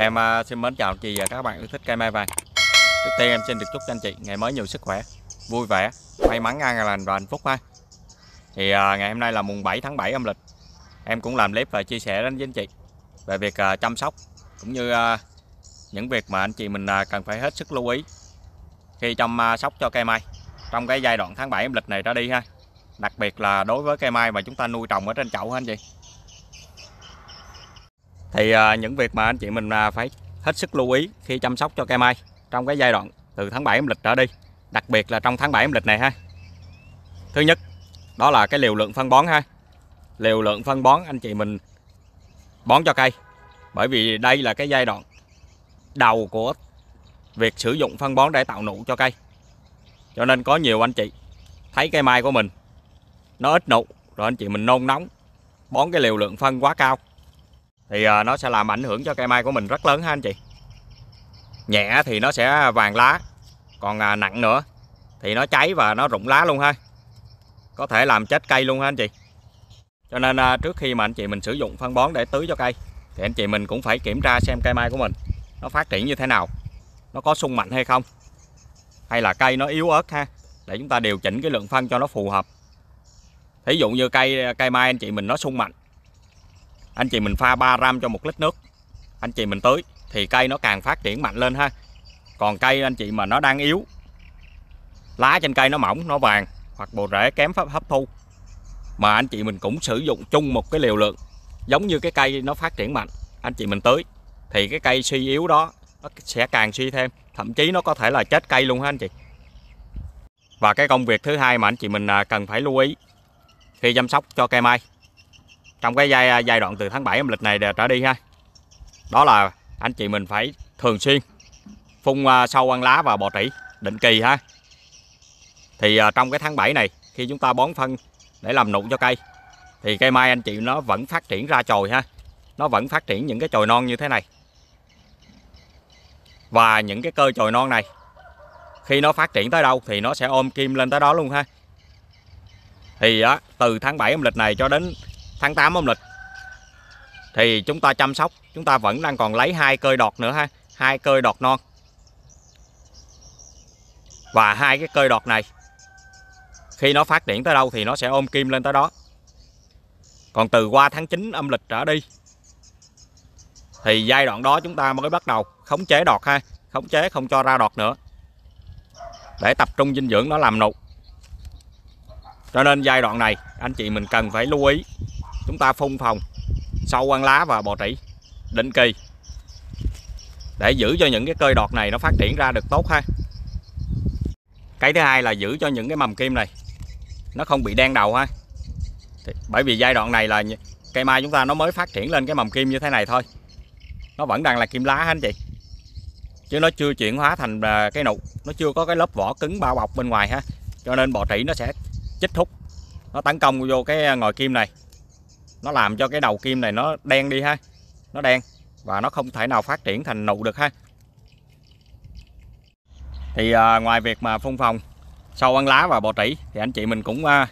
Em à, xin mến chào chị và các bạn yêu thích cây mai vàng Trước tiên em xin được chúc cho anh chị ngày mới nhiều sức khỏe, vui vẻ, may mắn, an lành và hạnh phúc ha Thì à, ngày hôm nay là mùng 7 tháng 7 âm lịch Em cũng làm clip và chia sẻ đến với anh chị về việc à, chăm sóc cũng như những việc mà anh chị mình cần phải hết sức lưu ý khi chăm sóc cho cây mai trong cái giai đoạn tháng 7 âm lịch này ra đi ha đặc biệt là đối với cây mai mà chúng ta nuôi trồng ở trên chậu ha anh chị thì à, những việc mà anh chị mình à, phải hết sức lưu ý khi chăm sóc cho cây mai trong cái giai đoạn từ tháng 7 âm lịch trở đi đặc biệt là trong tháng 7 âm lịch này ha thứ nhất đó là cái liều lượng phân bón ha liều lượng phân bón anh chị mình bón cho cây bởi vì đây là cái giai đoạn đầu của việc sử dụng phân bón để tạo nụ cho cây cho nên có nhiều anh chị thấy cây mai của mình nó ít nụ rồi anh chị mình nôn nóng bón cái liều lượng phân quá cao thì à, nó sẽ làm ảnh hưởng cho cây mai của mình rất lớn ha anh chị nhẹ thì nó sẽ vàng lá còn à, nặng nữa thì nó cháy và nó rụng lá luôn ha có thể làm chết cây luôn ha anh chị cho nên à, trước khi mà anh chị mình sử dụng phân bón để tưới cho cây thì anh chị mình cũng phải kiểm tra xem cây mai của mình nó phát triển như thế nào nó có sung mạnh hay không hay là cây nó yếu ớt ha để chúng ta điều chỉnh cái lượng phân cho nó phù hợp thí dụ như cây cây mai anh chị mình nó sung mạnh anh chị mình pha 3 gram cho một lít nước anh chị mình tưới thì cây nó càng phát triển mạnh lên ha còn cây anh chị mà nó đang yếu lá trên cây nó mỏng nó vàng hoặc bộ rễ kém hấp thu mà anh chị mình cũng sử dụng chung một cái liều lượng giống như cái cây nó phát triển mạnh anh chị mình tưới thì cái cây suy yếu đó nó sẽ càng suy thêm thậm chí nó có thể là chết cây luôn ha anh chị và cái công việc thứ hai mà anh chị mình à, cần phải lưu ý khi chăm sóc cho cây mai trong cái giai, giai đoạn từ tháng 7 âm lịch này trở đi ha đó là anh chị mình phải thường xuyên phun à, sâu ăn lá và bò trĩ định kỳ ha thì à, trong cái tháng 7 này khi chúng ta bón phân để làm nụ cho cây thì cây mai anh chị nó vẫn phát triển ra chồi ha nó vẫn phát triển những cái chồi non như thế này và những cái cơ chồi non này khi nó phát triển tới đâu thì nó sẽ ôm kim lên tới đó luôn ha thì từ tháng 7 âm lịch này cho đến tháng 8 âm lịch thì chúng ta chăm sóc chúng ta vẫn đang còn lấy hai cơi đọt nữa ha hai cơi đọt non và hai cái cơi đọt này khi nó phát triển tới đâu thì nó sẽ ôm kim lên tới đó còn từ qua tháng 9 âm lịch trở đi thì giai đoạn đó chúng ta mới bắt đầu khống chế đọt ha khống chế không cho ra đọt nữa để tập trung dinh dưỡng nó làm nụ cho nên giai đoạn này anh chị mình cần phải lưu ý chúng ta phun phòng sâu ăn lá và bò trĩ định kỳ để giữ cho những cái cây đọt này nó phát triển ra được tốt ha cái thứ hai là giữ cho những cái mầm kim này nó không bị đen đầu ha bởi vì giai đoạn này là cây mai chúng ta nó mới phát triển lên cái mầm kim như thế này thôi nó vẫn đang là kim lá hết anh chị chứ nó chưa chuyển hóa thành à, cái nụ nó chưa có cái lớp vỏ cứng bao bọc bên ngoài ha cho nên bọ trĩ nó sẽ chích thúc nó tấn công vô cái à, ngòi kim này nó làm cho cái đầu kim này nó đen đi ha nó đen và nó không thể nào phát triển thành nụ được ha thì à, ngoài việc mà phun phòng sâu ăn lá và bò trĩ thì anh chị mình cũng à,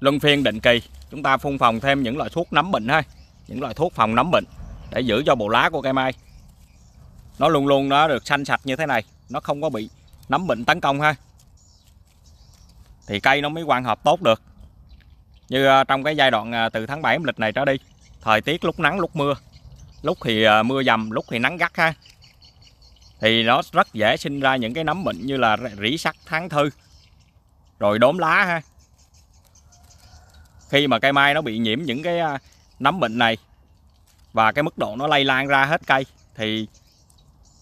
luân phiên định kỳ chúng ta phun phòng thêm những loại thuốc nấm bệnh ha những loại thuốc phòng nấm bệnh để giữ cho bộ lá của cây mai nó luôn luôn nó được xanh sạch như thế này nó không có bị nấm bệnh tấn công ha thì cây nó mới quan hợp tốt được như ờ, trong cái giai đoạn ờ, từ tháng 7 lịch này trở đi thời tiết lúc nắng lúc mưa lúc thì ờ, mưa dầm lúc thì nắng gắt ha thì nó rất dễ sinh ra những cái nấm bệnh như là rỉ sắt tháng thư rồi đốm lá ha khi mà cây mai nó bị nhiễm những cái nấm bệnh này và cái mức độ nó lây lan ra hết cây thì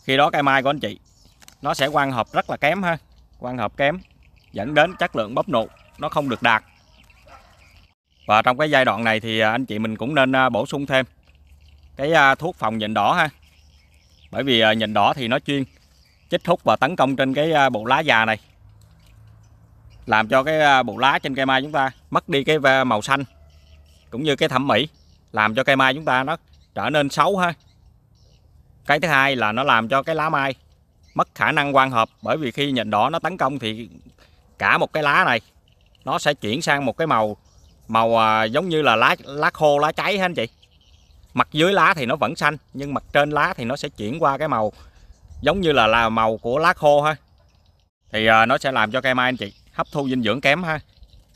khi đó cây mai của anh chị nó sẽ quan hợp rất là kém ha quan hợp kém dẫn đến chất lượng bắp nụ nó không được đạt và trong cái giai đoạn này thì à, anh chị mình cũng nên à, bổ sung thêm cái à, thuốc phòng nhện đỏ ha bởi vì nhện đỏ thì nó chuyên chích hút và tấn công trên cái bộ lá già này làm cho cái bộ lá trên cây mai chúng ta mất đi cái màu xanh cũng như cái thẩm mỹ làm cho cây mai chúng ta nó trở nên xấu ha cái thứ hai là nó làm cho cái lá mai mất khả năng quang hợp bởi vì khi nhện đỏ nó tấn công thì cả một cái lá này nó sẽ chuyển sang một cái màu màu à, giống như là lá lá khô lá cháy ha anh chị mặt dưới lá thì nó vẫn xanh nhưng mặt trên lá thì nó sẽ chuyển qua cái màu giống như là là màu của lá khô ha thì à, nó sẽ làm cho cây mai anh chị hấp thu dinh dưỡng kém ha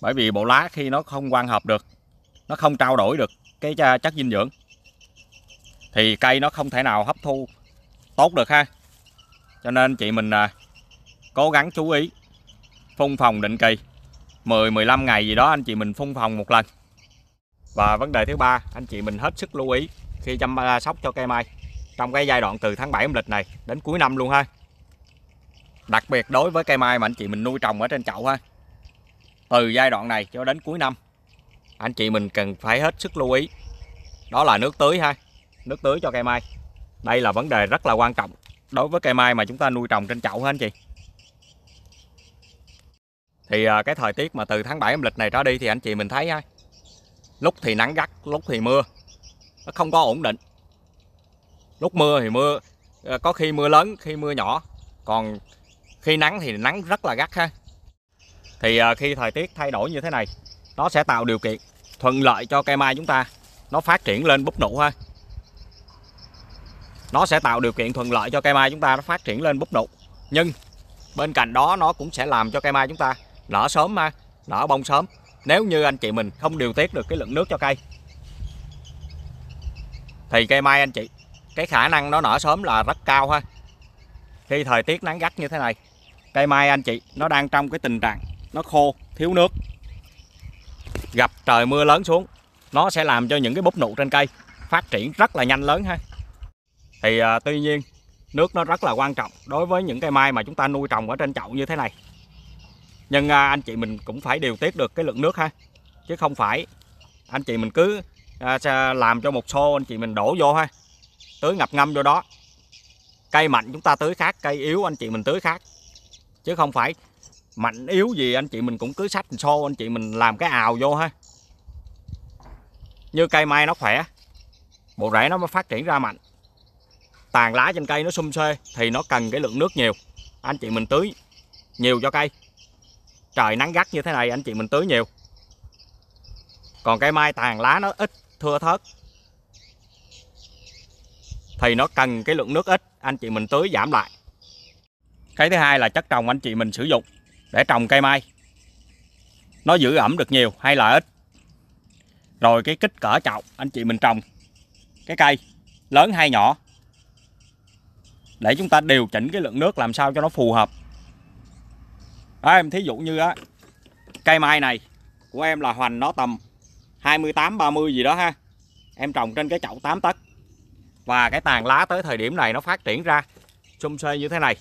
bởi vì bộ lá khi nó không quan hợp được nó không trao đổi được cái à, chất dinh dưỡng thì cây nó không thể nào hấp thu tốt được ha cho nên chị mình cố gắng chú ý phun phòng định kỳ 10 15 ngày gì đó anh chị mình phun phòng một lần. Và vấn đề thứ ba, anh chị mình hết sức lưu ý khi chăm sóc cho cây mai trong cái giai đoạn từ tháng 7 âm lịch này đến cuối năm luôn ha. Đặc biệt đối với cây mai mà anh chị mình nuôi trồng ở trên chậu ha. Từ giai đoạn này cho đến cuối năm anh chị mình cần phải hết sức lưu ý. Đó là nước tưới ha. Nước tưới cho cây mai. Đây là vấn đề rất là quan trọng đối với cây mai mà chúng ta nuôi trồng trên chậu ha anh chị thì à, cái thời tiết mà từ tháng 7 âm lịch này trở đi thì anh chị mình thấy ha, lúc thì nắng gắt lúc thì mưa nó không có ổn định lúc mưa thì mưa ờ, có khi mưa lớn khi mưa nhỏ còn khi nắng thì nắng rất là gắt ha thì à, khi thời tiết thay đổi như thế này nó sẽ tạo điều kiện thuận lợi cho cây mai chúng ta nó phát triển lên búp nụ ha nó sẽ tạo điều kiện thuận lợi cho cây mai chúng ta nó phát triển lên búp nụ nhưng bên cạnh đó nó cũng sẽ làm cho cây mai chúng ta nở sớm mà nở bông sớm nếu như anh chị mình không điều tiết được cái lượng nước cho cây thì cây mai anh chị cái khả năng nó nở sớm là rất cao ha khi thời tiết nắng gắt như thế này cây mai anh chị nó đang trong cái tình trạng nó khô thiếu nước gặp trời mưa lớn xuống nó sẽ làm cho những cái búp nụ trên cây phát triển rất là nhanh lớn ha thì à, tuy nhiên nước nó rất là quan trọng đối với những cây mai mà chúng ta nuôi trồng ở trên chậu như thế này nhưng à, anh chị mình cũng phải điều tiết được cái lượng nước ha chứ không phải anh chị mình cứ à, làm cho một xô anh chị mình đổ vô ha tưới ngập ngâm vô đó cây mạnh chúng ta tưới khác cây yếu anh chị mình tưới khác chứ không phải mạnh yếu gì anh chị mình cũng cứ sách xô anh chị mình làm cái ào vô ha như cây mai nó khỏe bộ rễ nó mới phát triển ra mạnh tàn lá trên cây nó xum xê thì nó cần cái lượng nước nhiều anh chị mình tưới nhiều cho cây trời nắng gắt như thế này anh chị mình tưới nhiều còn cây mai tàn lá nó ít thưa thớt thì nó cần cái lượng nước ít anh chị mình tưới giảm lại cái thứ hai là chất trồng anh chị mình sử dụng để trồng cây mai nó giữ ẩm được nhiều hay là ít rồi cái kích cỡ chậu anh chị mình trồng cái cây lớn hay nhỏ để chúng ta điều chỉnh cái lượng nước làm sao cho nó phù hợp đó, à, em thí dụ như á cây mai này của em là hoành nó tầm 28 30 gì đó ha em trồng trên cái chậu 8 tấc và cái tàn lá tới thời điểm này nó phát triển ra xum xê như thế này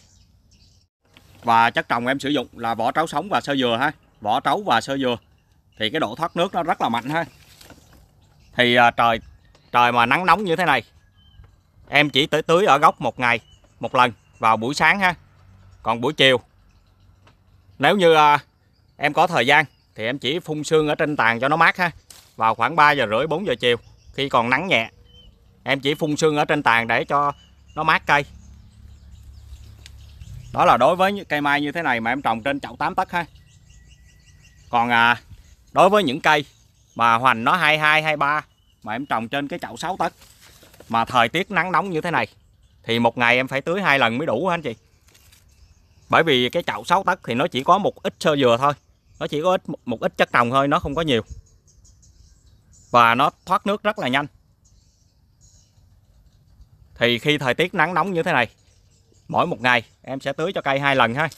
và chất trồng em sử dụng là vỏ trấu sống và sơ dừa ha vỏ trấu và sơ dừa thì cái độ thoát nước nó rất là mạnh ha thì à, trời trời mà nắng nóng như thế này em chỉ tới tưới ở gốc một ngày một lần vào buổi sáng ha còn buổi chiều nếu như à, em có thời gian thì em chỉ phun sương ở trên tàn cho nó mát ha vào khoảng 3 giờ rưỡi 4 giờ chiều khi còn nắng nhẹ em chỉ phun sương ở trên tàn để cho nó mát cây đó là đối với cây mai như thế này mà em trồng trên chậu 8 tấc ha còn à, đối với những cây mà hoành nó 22 23 mà em trồng trên cái chậu 6 tấc mà thời tiết nắng nóng như thế này thì một ngày em phải tưới hai lần mới đủ anh chị bởi vì cái chậu 6 tấc thì nó chỉ có một ít sơ dừa thôi nó chỉ có ít một ít chất trồng thôi nó không có nhiều và nó thoát nước rất là nhanh thì khi thời tiết nắng nóng như thế này mỗi một ngày em sẽ tưới cho cây hai lần ha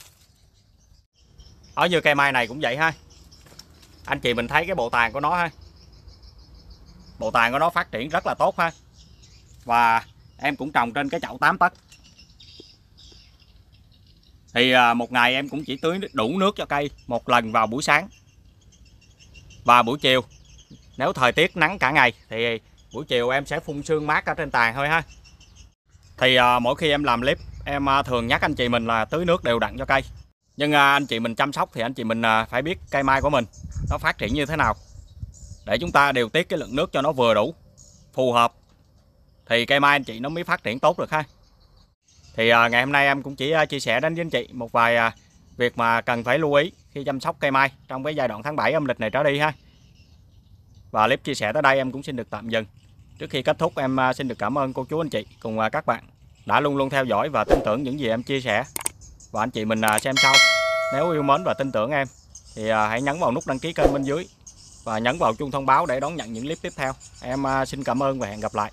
ở như cây mai này cũng vậy ha anh chị mình thấy cái bộ tàn của nó ha bộ tàn của nó phát triển rất là tốt ha và em cũng trồng trên cái chậu 8 tấc thì à, một ngày em cũng chỉ tưới đủ nước cho cây một lần vào buổi sáng và buổi chiều nếu thời tiết nắng cả ngày thì buổi chiều em sẽ phun sương mát ở trên tàn thôi ha thì à, mỗi khi em làm clip em à, thường nhắc anh chị mình là tưới nước đều đặn cho cây nhưng anh chị mình chăm sóc thì anh chị mình phải biết cây mai của mình nó phát triển như thế nào để chúng ta điều tiết cái lượng nước cho nó vừa đủ phù hợp thì cây mai anh chị nó mới phát triển tốt được ha thì à, ngày hôm nay em cũng chỉ à, chia sẻ đến với anh chị một vài à, việc mà cần phải lưu ý khi chăm sóc cây mai trong cái giai đoạn tháng 7 âm lịch này trở đi ha và clip chia sẻ tới đây em cũng xin được tạm dừng trước khi kết thúc em à, xin được cảm ơn cô chú anh chị cùng à, các bạn đã luôn luôn theo dõi và tin tưởng những gì em chia sẻ và anh chị mình à, xem sau nếu yêu mến và tin tưởng em thì hãy nhấn vào nút đăng ký kênh bên dưới và nhấn vào chuông thông báo để đón nhận những clip tiếp theo em xin cảm ơn và hẹn gặp lại